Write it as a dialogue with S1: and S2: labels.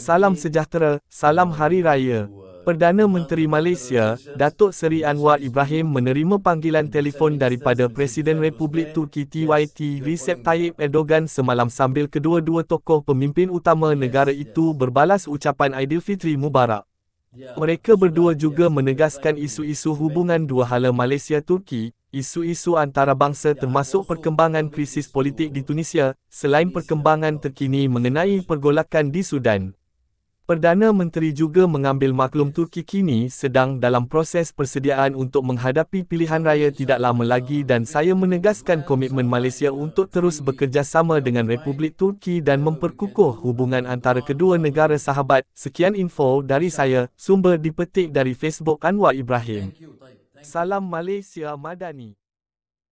S1: Salam sejahtera, salam hari raya. Perdana Menteri Malaysia, Datuk Seri Anwar Ibrahim menerima panggilan telefon daripada Presiden Republik Turki TYT Recep Tayyip Erdogan semalam sambil kedua-dua tokoh pemimpin utama negara itu berbalas ucapan Aidilfitri Mubarak. Mereka berdua juga menegaskan isu-isu hubungan dua hala Malaysia-Turki, isu-isu antarabangsa termasuk perkembangan krisis politik di Tunisia, selain perkembangan terkini mengenai pergolakan di Sudan. Perdana Menteri juga mengambil maklum Turki kini sedang dalam proses persediaan untuk menghadapi pilihan raya tidak lama lagi dan saya menegaskan komitmen Malaysia untuk terus bekerjasama dengan Republik Turki dan memperkukuh hubungan antara kedua negara sahabat. Sekian info dari saya, sumber dipetik dari Facebook Anwar Ibrahim. Salam Malaysia Madani.